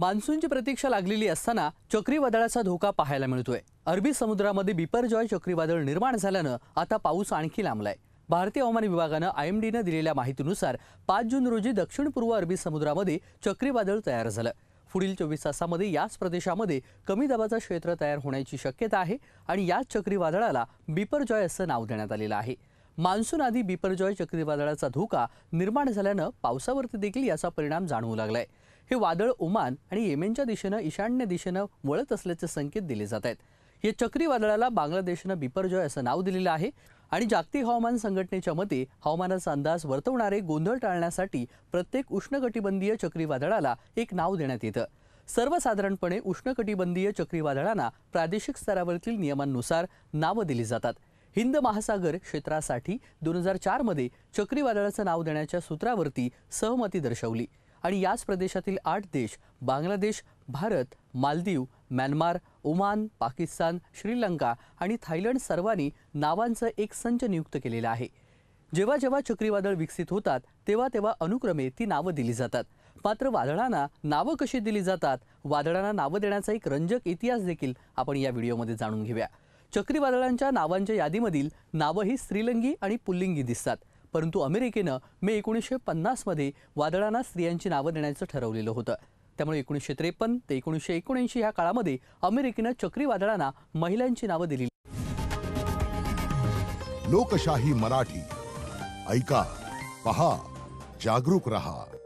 मान्सूनची प्रतीक्षा लागलेली असताना चक्रीवादळाचा धोका पाहायला मिळतोय अरबी समुद्रामध्ये बिपरजॉय चक्रीवादळ निर्माण झाल्यानं आता पाऊस आणखी लांबलाय भारतीय हवामान विभागानं आयएमडीनं दिलेल्या माहितीनुसार पाच जून रोजी दक्षिण पूर्व अरबी समुद्रामध्ये चक्रीवादळ तयार झालं पुढील चोवीस तासामध्ये याच प्रदेशामध्ये कमी दाबाचं क्षेत्र तयार होण्याची शक्यता आहे आणि याच चक्रीवादळाला बिपरजॉय असं नाव देण्यात आलेलं आहे मान्सून आधी बिपरजॉय चक्रीवादळाचा धोका निर्माण झाल्यानं पावसावरती देखील याचा परिणाम जाणवू लागलाय हे वादळ ओमान आणि येमेनच्या दिशेनं ईशान्य दिशेनं वळत असल्याचे संकेत दिले जात आहेत या चक्रीवादळाला बांगलादेशनं बिपरजॉय असं नाव दिलेलं आहे आणि जागतिक हवामान संघटनेच्या मते हवामानाचा अंदाज वर्तवणारे गोंधळ टाळण्यासाठी प्रत्येक उष्णकटिबंधीय चक्रीवादळाला एक नाव देण्यात येतं सर्वसाधारणपणे उष्णकटिबंधीय चक्रीवादळांना प्रादेशिक स्तरावरील नियमांनुसार नावं दिली जातात हिंद महासागर क्षेत्रासाठी दोन हजार चारमध्ये चक्रीवादळाचं नाव देण्याच्या सूत्रावरती सहमती दर्शवली आणि याच प्रदेशातील आठ देश बांगलादेश भारत मालदीव म्यानमार ओमान पाकिस्तान श्रीलंका आणि थायलंड सर्वांनी नावांचं एक संच नियुक्त केलेला आहे जेव्हा जेव्हा चक्रीवादळ विकसित होतात तेव्हा तेव्हा अनुक्रमे ती नावं दिली जातात मात्र वादळांना नावं कशी दिली जातात वादळांना नावं देण्याचा एक रंजक इतिहास देखील आपण या व्हिडिओमध्ये जाणून घेऊया चक्रीवादळांच्या नावांच्या यादीमधील नावंही ही स्त्रीलिंगी आणि पुल्लिंगी दिसतात परंतु अमेरिकेनं मे एकोणीसशे पन्नासमध्ये वादळांना स्त्रियांची नावं देण्याचं ठरवलेलं होतं त्यामुळे एकोणीसशे त्रेपन्न ते एकोणीसशे एकोणऐंशी या काळामध्ये अमेरिकेनं चक्रीवादळांना महिलांची नावं दिली लोकशाही मराठी ऐका पहा जागरूक रहा